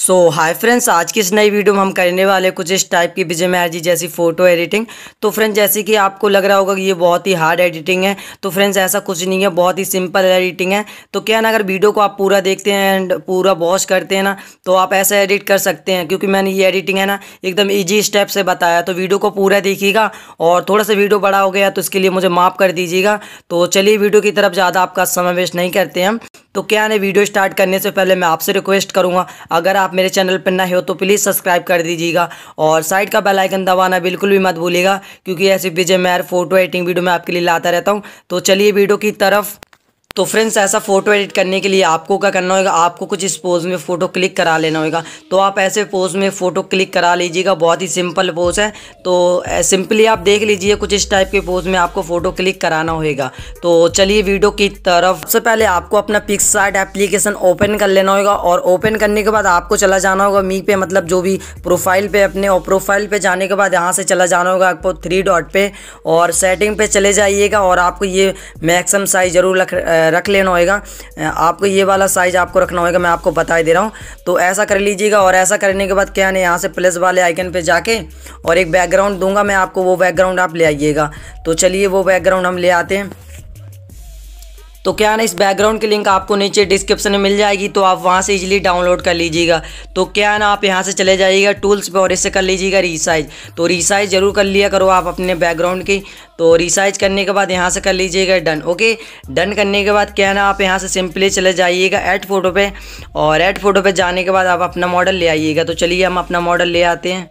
सो hi friends आज की इस नई वीडियो में हम करने वाले कुछ इस टाइप की विजय मैरजी जैसी फ़ोटो एडिटिंग तो फ्रेंड्स जैसे कि आपको लग रहा होगा कि ये बहुत ही हार्ड एडिटिंग है तो फ्रेंड्स ऐसा कुछ नहीं है बहुत ही सिंपल एडिटिंग है तो क्या ना अगर वीडियो को आप पूरा देखते हैं एंड पूरा वॉश करते हैं ना तो आप ऐसा एडिट कर सकते हैं क्योंकि मैंने ये एडिटिंग है ना एकदम ईजी स्टेप से बताया तो वीडियो को पूरा देखिएगा और थोड़ा सा वीडियो बड़ा हो गया तो इसके लिए मुझे माफ़ कर दीजिएगा तो चलिए वीडियो की तरफ ज़्यादा आपका समय वेस्ट नहीं करते हम तो क्या ने वीडियो स्टार्ट करने से पहले मैं आपसे रिक्वेस्ट करूँगा अगर आप मेरे चैनल पर नए हो तो प्लीज़ सब्सक्राइब कर दीजिएगा और साइड का बेल आइकन दबाना बिल्कुल भी मत भूलिएगा क्योंकि ऐसी विजय मैर फोटो एडिटिंग वीडियो मैं आपके लिए लाता रहता हूँ तो चलिए वीडियो की तरफ तो फ्रेंड्स ऐसा फ़ोटो एडिट करने के लिए आपको क्या करना होगा आपको कुछ इस पोज़ में फ़ोटो क्लिक करा लेना होगा तो आप ऐसे पोज़ में फ़ोटो क्लिक करा लीजिएगा बहुत ही सिंपल पोज़ है तो सिंपली आप देख लीजिए कुछ इस टाइप के पोज़ में आपको फ़ोटो क्लिक कराना होगा तो चलिए वीडियो की तरफ सबसे पहले आपको अपना पिक्सार्ट एप्लीकेशन ओपन कर लेना होगा और ओपन करने के बाद आपको चला जाना होगा मी पे मतलब जो भी प्रोफाइल पे अपने और प्रोफाइल पे जाने के बाद यहाँ से चला जाना होगा आपको थ्री डॉट पे और सेटिंग पे चले जाइएगा और आपको ये मैक्सिमम साइज़ ज़रूर रख रख लेना होएगा आपको ये वाला साइज़ आपको रखना होएगा मैं आपको बता दे रहा हूँ तो ऐसा कर लीजिएगा और ऐसा करने के बाद क्या ना यहाँ से प्लस वाले आइकन पे जाके और एक बैकग्राउंड दूंगा मैं आपको वो बैकग्राउंड आप ले आइएगा तो चलिए वो बैकग्राउंड हम ले आते हैं तो क्या ना इस बैकग्राउंड की लिंक आपको नीचे डिस्क्रिप्शन में मिल जाएगी तो आप वहाँ से इजीली डाउनलोड कर लीजिएगा तो क्या ना आप यहाँ से चले जाइएगा टूल्स पे और इससे कर लीजिएगा रिसाइज तो रिसाइज जरूर कर लिया करो आप अपने बैकग्राउंड की तो रिसाइज करने के बाद यहाँ से कर लीजिएगा डन ओके डन करने के बाद क्या ना आप यहाँ से सिंपली चले जाइएगा एड फोटो पर और एड फोटो पर जाने के बाद आप अपना मॉडल ले आइएगा तो चलिए हम अपना मॉडल ले आते हैं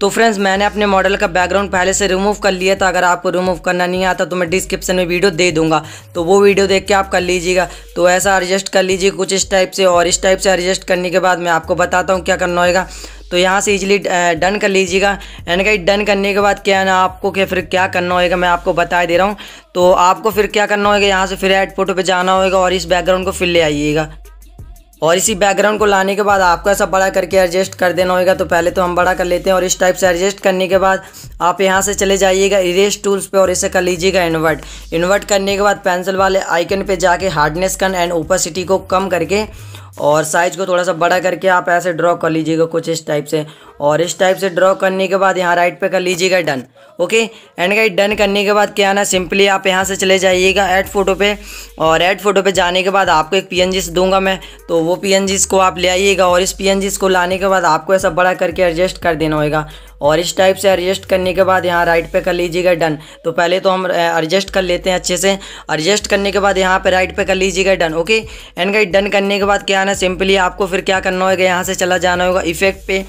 तो फ्रेंड्स मैंने अपने मॉडल का बैकग्राउंड पहले से रिमूव कर लिया था अगर आपको रिमूव करना नहीं आता तो मैं डिस्क्रिप्शन में वीडियो दे दूंगा तो वो वीडियो देख के आप कर लीजिएगा तो ऐसा एडजस्ट कर लीजिए कुछ इस टाइप से और इस टाइप से एडजस्ट करने के बाद मैं आपको बताता हूँ क्या करना होगा तो यहाँ से इजीली डन कर लीजिएगा एंड कहीं डन करने के बाद क्या है ना आपको क्या फिर क्या करना होगा मैं आपको बता दे रहा हूँ तो आपको फिर क्या करना होगा यहाँ से फिर ऐड फोटो पे जाना होगा और इस बैकग्राउंड को फिर ले आइएगा और इसी बैकग्राउंड को लाने के बाद आपको ऐसा बड़ा करके एडजस्ट कर देना होगा तो पहले तो हम बड़ा कर लेते हैं और इस टाइप से एडजस्ट करने के बाद आप यहाँ से चले जाइएगा इरेज टूल्स पे और इसे कर लीजिएगा इन्वर्ट इन्वर्ट करने के बाद पेंसिल वाले आइकन पे जाके हार्डनेस कन एंड ओपेसिटी को कम करके और साइज को थोड़ा सा बड़ा करके आप ऐसे ड्रॉ कर लीजिएगा कुछ इस टाइप से और इस टाइप से ड्रॉ करने के बाद यहाँ राइट पे कर लीजिएगा done okay and guide done करने के बाद क्या ना सिंपली आप यहाँ से चले जाइएगा ऐड फोटो पे और ऐड फोटो पे जाने के बाद आपको एक पी दूंगा मैं तो वो पी को आप ले आइएगा और इस पी को लाने के बाद आपको ऐसा बड़ा करके एडजस्ट कर देना होगा और इस टाइप से एडजस्ट करने के बाद यहाँ राइट पे कर लीजिएगा डन तो पहले तो हम एडजस्ट कर लेते हैं अच्छे से एडजस्ट करने के बाद यहाँ पे राइट पे कर लीजिएगा done okay and guide done करने के बाद क्या आना सिंपली आपको फिर क्या करना होगा यहाँ से चला जाना होगा इफेक्ट पे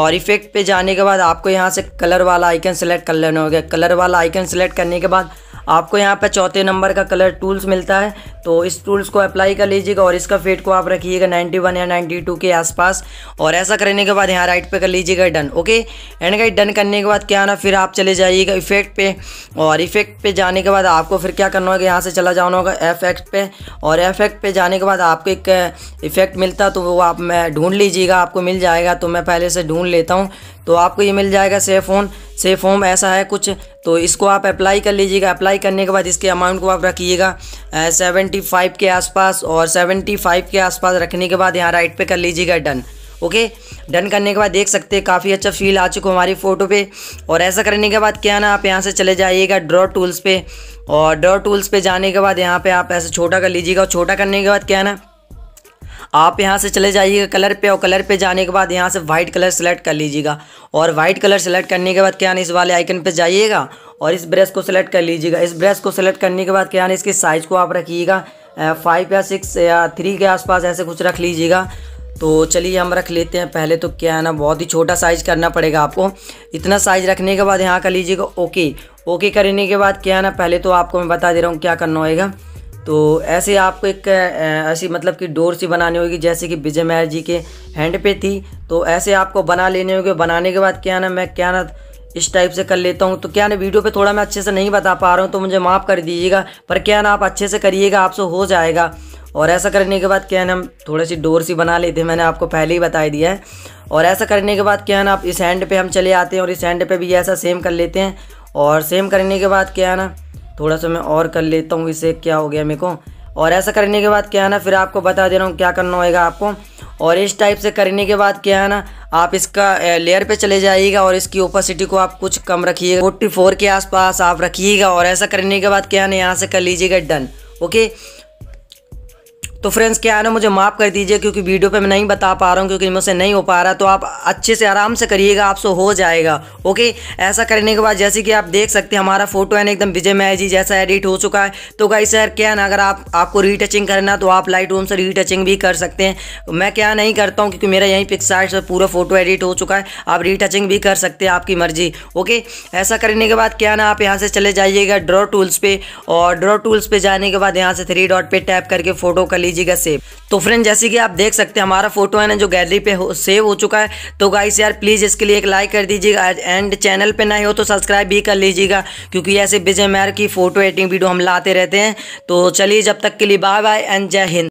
और इफेक्ट पे जाने के बाद आपको यहाँ से कलर वाला आइकन सेलेक्ट कर लेना होगा कलर वाला आइकन सेलेक्ट करने के बाद आपको यहाँ पर चौथे नंबर का कलर टूल्स मिलता है तो इस टूल्स को अप्लाई कर लीजिएगा और इसका फेड को आप रखिएगा 91 या 92 के आसपास और ऐसा करने के बाद यहाँ राइट पे कर लीजिएगा done okay and guide done करने के बाद क्या ना फिर आप चले जाइएगा इफेक्ट पे और इफेक्ट पे जाने के बाद आपको फिर क्या करना होगा यहाँ से चला जाना होगा एफेक्ट पे और एफेक्ट पे जाने के बाद आपको एक इफेक्ट uh, मिलता तो वो आप मैं ढूंढ लीजिएगा आपको मिल जाएगा तो मैं पहले से ढूंढ लेता हूँ तो आपको ये मिल जाएगा सेफ फोन से फॉर्म ऐसा है कुछ तो इसको आप अप्लाई कर लीजिएगा अप्लाई करने के बाद इसके अमाउंट को आप रखिएगा सेवेंटी फाइव के आसपास और सेवेंटी फाइव के आसपास रखने के बाद यहाँ राइट पे कर लीजिएगा डन ओके डन करने के बाद देख सकते हैं काफ़ी अच्छा फील आ चुका हमारी फ़ोटो पे और ऐसा करने के बाद क्या ना आप यहाँ से चले जाइएगा ड्रॉ टूल्स पे और ड्रॉ टूल्स पे जाने के बाद यहाँ पे आप ऐसे छोटा कर लीजिएगा और छोटा करने के बाद क्या ना आप यहाँ से चले जाइएगा कलर पे और कलर पे जाने के बाद यहाँ से वाइट कलर सेलेक्ट कर लीजिएगा और वाइट कलर सेलेक्ट करने के बाद क्या इस वाले आइकन पे जाइएगा और इस ब्रश को सेलेक्ट कर लीजिएगा इस ब्रश को सेलेक्ट करने के बाद क्या इसके साइज़ को आप रखिएगा फाइव या सिक्स या थ्री के आसपास ऐसे कुछ रख लीजिएगा तो चलिए हम रख लेते हैं पहले तो क्या है ना बहुत ही छोटा साइज़ करना पड़ेगा आपको इतना साइज़ रखने के बाद यहाँ कर लीजिएगा ओके ओके करने के बाद क्या है ना पहले तो आपको मैं बता दे रहा हूँ क्या करना होएगा तो ऐसे आपको एक ऐसी मतलब कि डोर सी बनानी होगी जैसे कि विजय महर जी के हैंड पे थी तो ऐसे आपको बना लेने होगी बनाने के बाद क्या ना मैं क्या ना इस टाइप से कर लेता हूँ तो क्या ना वीडियो पे थोड़ा मैं अच्छे से नहीं बता पा रहा हूँ तो मुझे माफ़ कर दीजिएगा पर क्या ना आप अच्छे से करिएगा आपसे हो जाएगा और ऐसा करने के बाद क्या है ना हम थोड़ी सी डोर सी बना लेते हैं मैंने आपको पहले ही बता दिया है और ऐसा करने के बाद क्या है ना आप इस हैंड पे हम चले आते हैं और इस हैंड पे भी ऐसा सेम कर लेते हैं और सेम करने के बाद क्या है ना थोड़ा सा मैं और कर लेता हूँ इसे क्या हो गया मेरे को और ऐसा करने के बाद क्या है ना फिर आपको बता दे रहा हूँ क्या करना होगा आपको और इस टाइप से करने के बाद क्या है ना आप इसका लेयर पे चले जाइएगा और इसकी ओपासिटी को आप कुछ कम रखिएगा फोर्टी फोर के आसपास आप रखिएगा और ऐसा करने के बाद क्या है ना यहाँ से कर लीजिएगा डन ओके तो फ्रेंड्स क्या है ना मुझे माफ़ कर दीजिए क्योंकि वीडियो पे मैं नहीं बता पा रहा हूँ क्योंकि मुझसे नहीं हो पा रहा तो आप अच्छे से आराम से करिएगा आपसे हो जाएगा ओके ऐसा करने के बाद जैसे कि आप देख सकते हैं हमारा फोटो है ना एकदम विजय माया जी जैसा एडिट हो चुका है तो गाई सर क्या ना अगर आप आपको रीटचिंग करना तो आप लाइट रूम से रीटचिंग भी कर सकते हैं मैं क्या नहीं करता हूँ क्योंकि मेरा यहीं पिक्सार्ट से पूरा फोटो एडिट हो चुका है आप रीटचिंग भी कर सकते हैं आपकी मर्जी ओके ऐसा करने के बाद क्या ना आप यहाँ से चले जाइएगा ड्रॉ टूल्स पर और ड्रॉ टूल्स पे जाने के बाद यहाँ से थ्री डॉट पर टैप करके फोटो कर लीजिएगा सेव तो फ्रेंड जैसे कि आप देख सकते हैं हमारा फोटो है ना जो गैलरी पे हो, सेव हो चुका है तो गाइस यार प्लीज़ इसके लिए एक लाइक कर दीजिएगा एंड चैनल पे नए हो तो सब्सक्राइब भी कर लीजिएगा क्योंकि ऐसे विजय मैर की फोटो एडिटिंग वीडियो हम लाते रहते हैं तो चलिए जब तक के लिए बाय बाय एंड जय हिंद